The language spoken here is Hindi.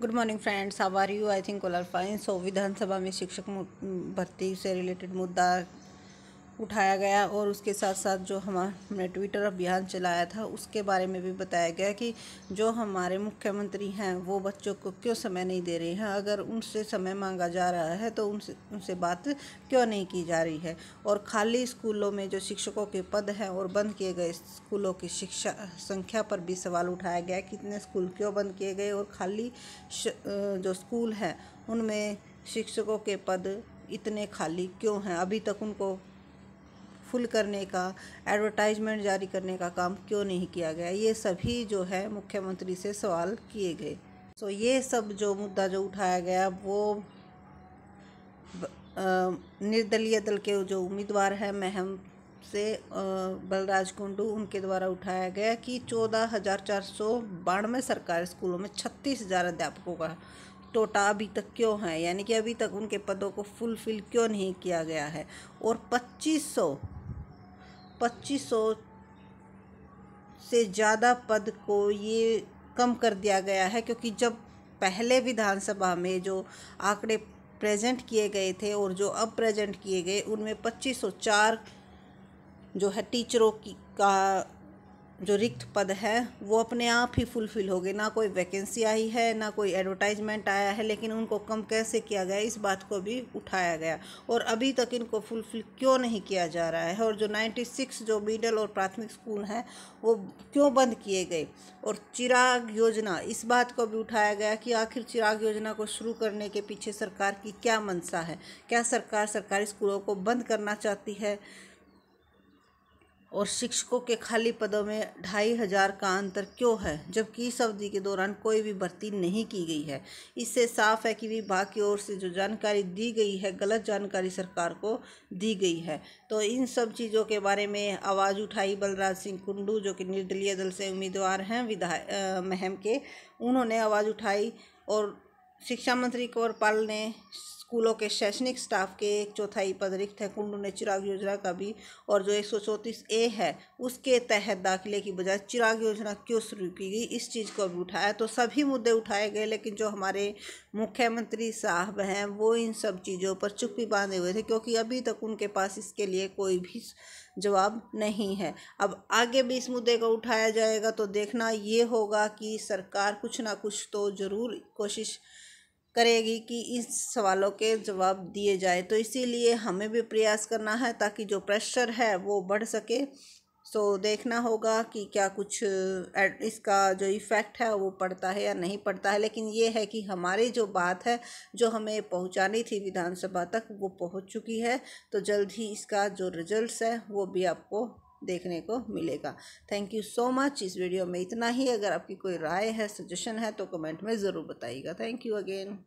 good morning friends are you I think are fine so विधानसभा में शिक्षक भर्ती से रिलेटेड मुद्दा उठाया गया और उसके साथ साथ जो हमारे ट्विटर अभियान चलाया था उसके बारे में भी बताया गया कि जो हमारे मुख्यमंत्री हैं वो बच्चों को क्यों समय नहीं दे रहे हैं अगर उनसे समय मांगा जा रहा है तो उनसे उनसे बात क्यों नहीं की जा रही है और खाली स्कूलों में जो शिक्षकों के पद हैं और बंद किए गए स्कूलों की शिक्षा संख्या पर भी सवाल उठाया गया कितने स्कूल क्यों बंद किए गए और खाली जो स्कूल हैं उनमें शिक्षकों के पद इतने खाली क्यों हैं अभी तक उनको फुल करने का एडवर्टाइजमेंट जारी करने का काम क्यों नहीं किया गया ये सभी जो है मुख्यमंत्री से सवाल किए गए सो ये सब जो मुद्दा जो उठाया गया वो निर्दलीय दल के जो उम्मीदवार हैं महम से बलराज कुंडू उनके द्वारा उठाया गया कि चौदह हज़ार चार सौ बानवे सरकारी स्कूलों में छत्तीस हज़ार अध्यापकों का टोटा अभी तक क्यों है यानी कि अभी तक उनके पदों को फुलफिल क्यों नहीं किया गया है और पच्चीस सौ पच्चीस सौ से ज़्यादा पद को ये कम कर दिया गया है क्योंकि जब पहले विधानसभा में जो आंकड़े प्रेजेंट किए गए थे और जो अब प्रेजेंट किए गए उनमें 2504 जो है टीचरों की का जो रिक्त पद है वो अपने आप ही फुलफ़िल हो गए ना कोई वैकेंसी आई है ना कोई एडवर्टाइजमेंट आया है लेकिन उनको कम कैसे किया गया इस बात को भी उठाया गया और अभी तक इनको फुलफ़िल क्यों नहीं किया जा रहा है और जो 96 जो मिडल और प्राथमिक स्कूल हैं वो क्यों बंद किए गए और चिराग योजना इस बात को भी उठाया गया कि आखिर चिराग योजना को शुरू करने के पीछे सरकार की क्या मंशा है क्या सरकार सरकारी स्कूलों को बंद करना चाहती है और शिक्षकों के खाली पदों में ढाई हजार का अंतर क्यों है जबकि इस अवधि के दौरान कोई भी भर्ती नहीं की गई है इससे साफ है कि विभाग की ओर से जो जानकारी दी गई है गलत जानकारी सरकार को दी गई है तो इन सब चीज़ों के बारे में आवाज़ उठाई बलराज सिंह कुंडू जो कि निर्दलीय दल से उम्मीदवार हैं विधाय महम के उन्होंने आवाज़ उठाई और शिक्षा मंत्री कंवर पाल ने स्कूलों के शैक्षणिक स्टाफ के एक चौथाई पद रिक्त है कुंडू ने चिराग योजना का भी और जो एक ए है उसके तहत दाखिले की बजाय चिराग योजना क्यों शुरू की गई इस चीज़ को भी उठाया तो सभी मुद्दे उठाए गए लेकिन जो हमारे मुख्यमंत्री साहब हैं वो इन सब चीज़ों पर चुप्पी बांधे हुए थे क्योंकि अभी तक उनके पास इसके लिए कोई भी जवाब नहीं है अब आगे भी इस मुद्दे को उठाया जाएगा तो देखना ये होगा कि सरकार कुछ ना कुछ तो ज़रूर कोशिश करेगी कि इस सवालों के जवाब दिए जाए तो इसीलिए हमें भी प्रयास करना है ताकि जो प्रेशर है वो बढ़ सके सो so, देखना होगा कि क्या कुछ इसका जो इफ़ेक्ट है वो पड़ता है या नहीं पड़ता है लेकिन ये है कि हमारी जो बात है जो हमें पहुंचानी थी विधानसभा तक वो पहुंच चुकी है तो जल्द ही इसका जो रिजल्ट्स है वो भी आपको देखने को मिलेगा थैंक यू सो मच इस वीडियो में इतना ही अगर आपकी कोई राय है सजेशन है तो कमेंट में ज़रूर बताइएगा थैंक यू अगेन